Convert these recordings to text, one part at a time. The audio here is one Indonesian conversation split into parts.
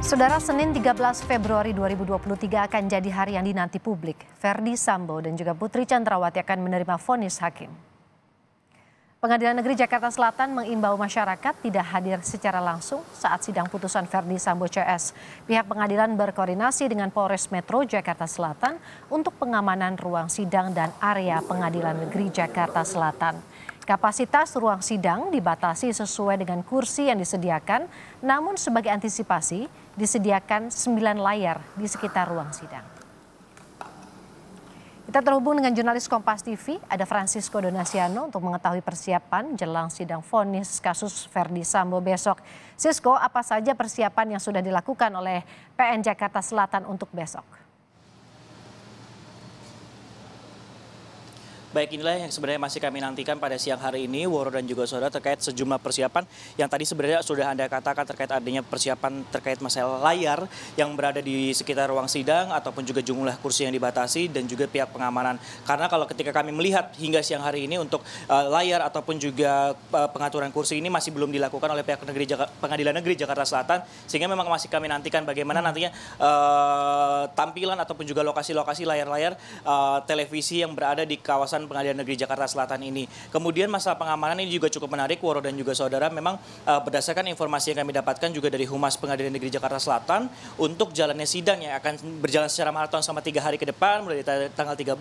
Saudara Senin 13 Februari 2023 akan jadi hari yang dinanti publik. Ferdi Sambo dan juga Putri Chandrawati akan menerima vonis hakim. Pengadilan Negeri Jakarta Selatan mengimbau masyarakat tidak hadir secara langsung saat sidang putusan Verdi Sambo CS. Pihak pengadilan berkoordinasi dengan Polres Metro Jakarta Selatan untuk pengamanan ruang sidang dan area Pengadilan Negeri Jakarta Selatan. Kapasitas ruang sidang dibatasi sesuai dengan kursi yang disediakan, namun sebagai antisipasi disediakan 9 layar di sekitar ruang sidang. Kita terhubung dengan jurnalis Kompas TV, ada Francisco Donasiano untuk mengetahui persiapan jelang sidang vonis kasus Verdi Sambo besok. Sisko, apa saja persiapan yang sudah dilakukan oleh PN Jakarta Selatan untuk besok? Baik inilah yang sebenarnya masih kami nantikan pada siang hari ini Woro dan juga Saudara terkait sejumlah persiapan yang tadi sebenarnya sudah Anda katakan terkait adanya persiapan terkait masalah layar yang berada di sekitar ruang sidang ataupun juga jumlah kursi yang dibatasi dan juga pihak pengamanan. Karena kalau ketika kami melihat hingga siang hari ini untuk eh, layar ataupun juga eh, pengaturan kursi ini masih belum dilakukan oleh pihak negeri Pengadilan Negeri Jakarta Selatan sehingga memang masih kami nantikan bagaimana nantinya uh, tampilan ataupun juga lokasi-lokasi layar-layar uh, televisi yang berada di kawasan kawasan Pengadilan Negeri Jakarta Selatan ini. Kemudian masalah pengamanan ini juga cukup menarik, Waro dan juga saudara. Memang uh, berdasarkan informasi yang kami dapatkan juga dari Humas Pengadilan Negeri Jakarta Selatan, untuk jalannya sidang yang akan berjalan secara maraton selama tiga hari ke depan, mulai dari tanggal 13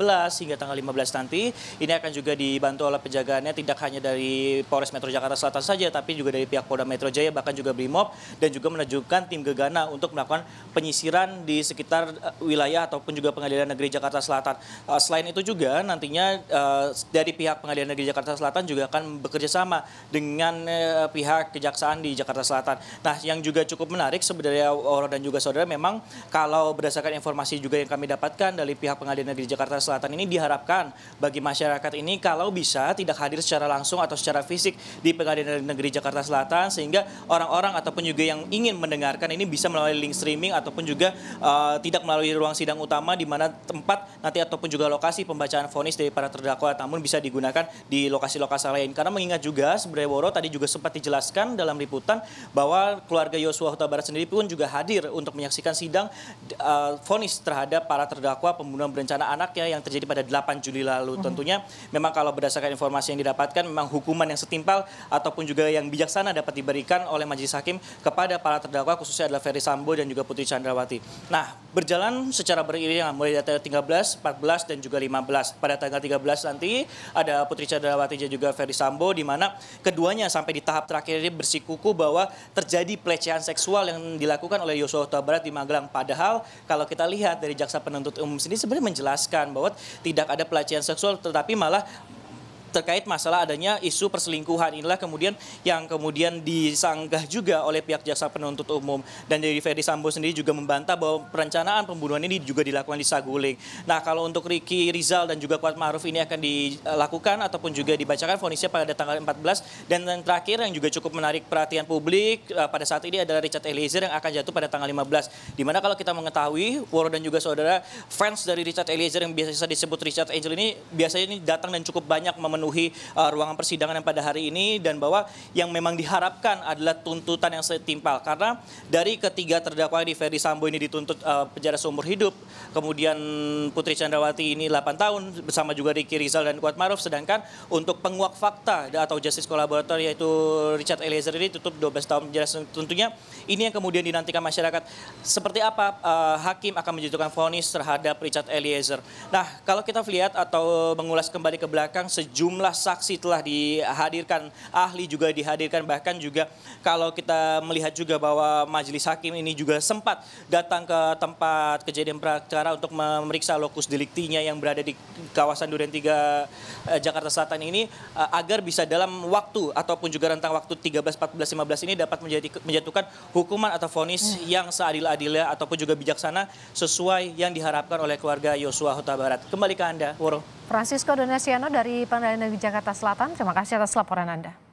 hingga tanggal 15 nanti, ini akan juga dibantu oleh penjagaannya tidak hanya dari Polres Metro Jakarta Selatan saja, tapi juga dari pihak Polda Metro Jaya, bahkan juga BRIMOB, dan juga menunjukkan tim Gegana untuk melakukan penyisiran di sekitar eh, wilayah ataupun juga Pengadilan Negeri Jakarta Selatan. Eh, selain itu juga nantinya uh, dari pihak Pengadilan Negeri Jakarta Selatan juga akan bekerja sama dengan uh, pihak kejaksaan di Jakarta Selatan. Nah, yang juga cukup menarik sebenarnya orang dan juga saudara memang kalau berdasarkan informasi juga yang kami dapatkan dari pihak Pengadilan Negeri Jakarta Selatan ini diharapkan bagi masyarakat ini kalau bisa tidak hadir secara langsung atau secara fisik di Pengadilan Negeri Jakarta Selatan sehingga orang-orang ataupun juga yang ingin mendengarkan ini bisa melalui link streaming ataupun juga uh, tidak melalui ruang sidang utama di mana tempat nanti ataupun juga lokasi pembacaan vonis dari para terdakwa namun bisa digunakan di lokasi-lokasi lain. Karena mengingat juga sebenarnya Woro tadi juga sempat dijelaskan dalam liputan bahwa keluarga Yosua Huta Barat sendiri pun juga hadir untuk menyaksikan sidang eh, vonis uh, terhadap para terdakwa pembunuhan berencana anaknya yang terjadi pada 8 Juli lalu. Hmm. Tentunya memang kalau berdasarkan informasi yang didapatkan memang hukuman yang setimpal ataupun juga yang bijaksana dapat diberikan oleh majelis hakim kepada para terdakwa khususnya adalah Ferry Sambo dan juga Putri Chandrawati. Nah, berjalan secara beriringan mulai dari tanggal 13, 14 dan juga 15. Pada tanggal 13 nanti ada Putri candrawati dan juga Ferry Sambo di mana keduanya sampai di tahap terakhir ini bersikuku bahwa terjadi pelecehan seksual yang dilakukan oleh Yosua Huta Barat di Magelang. Padahal kalau kita lihat dari jaksa penuntut umum sendiri sebenarnya menjelaskan bahwa tidak ada pelecehan seksual tetapi malah terkait masalah adanya isu perselingkuhan inilah kemudian yang kemudian disanggah juga oleh pihak jaksa penuntut umum dan dari Ferdi Sambo sendiri juga membantah bahwa perencanaan pembunuhan ini juga dilakukan di Saguling. Nah kalau untuk Ricky Rizal dan juga Kuat Maruf ini akan dilakukan ataupun juga dibacakan fonisnya pada tanggal 14 dan yang terakhir yang juga cukup menarik perhatian publik eh, pada saat ini adalah Richard Eliezer yang akan jatuh pada tanggal 15. Dimana kalau kita mengetahui Woro dan juga saudara fans dari Richard Eliezer yang biasa disebut Richard Angel ini biasanya ini datang dan cukup banyak memenuhi memenuhi uh, ruangan persidangan yang pada hari ini dan bahwa yang memang diharapkan adalah tuntutan yang setimpal karena dari ketiga terdakwa di Ferry Sambo ini dituntut uh, penjara seumur hidup, kemudian Putri Chandrawati ini 8 tahun bersama juga Ricky Rizal dan Kuat Maruf sedangkan untuk penguak fakta atau justice kolaborator yaitu Richard Eliezer ini tutup 12 tahun penjara tentunya ini yang kemudian dinantikan masyarakat seperti apa uh, hakim akan menjatuhkan vonis terhadap Richard Eliezer. Nah, kalau kita lihat atau mengulas kembali ke belakang sejumlah sejumlah saksi telah dihadirkan, ahli juga dihadirkan, bahkan juga kalau kita melihat juga bahwa majelis hakim ini juga sempat datang ke tempat kejadian perkara untuk memeriksa lokus deliktinya yang berada di kawasan Duren 3 eh, Jakarta Selatan ini eh, agar bisa dalam waktu ataupun juga rentang waktu 13, 14, 15 ini dapat menjadi menjatuhkan hukuman atau vonis hmm. yang seadil-adilnya ataupun juga bijaksana sesuai yang diharapkan oleh keluarga Yosua Huta Barat. Kembali ke Anda, Woro. Francisco Donasiano dari Pengadilan Negeri Jakarta Selatan, terima kasih atas laporan Anda.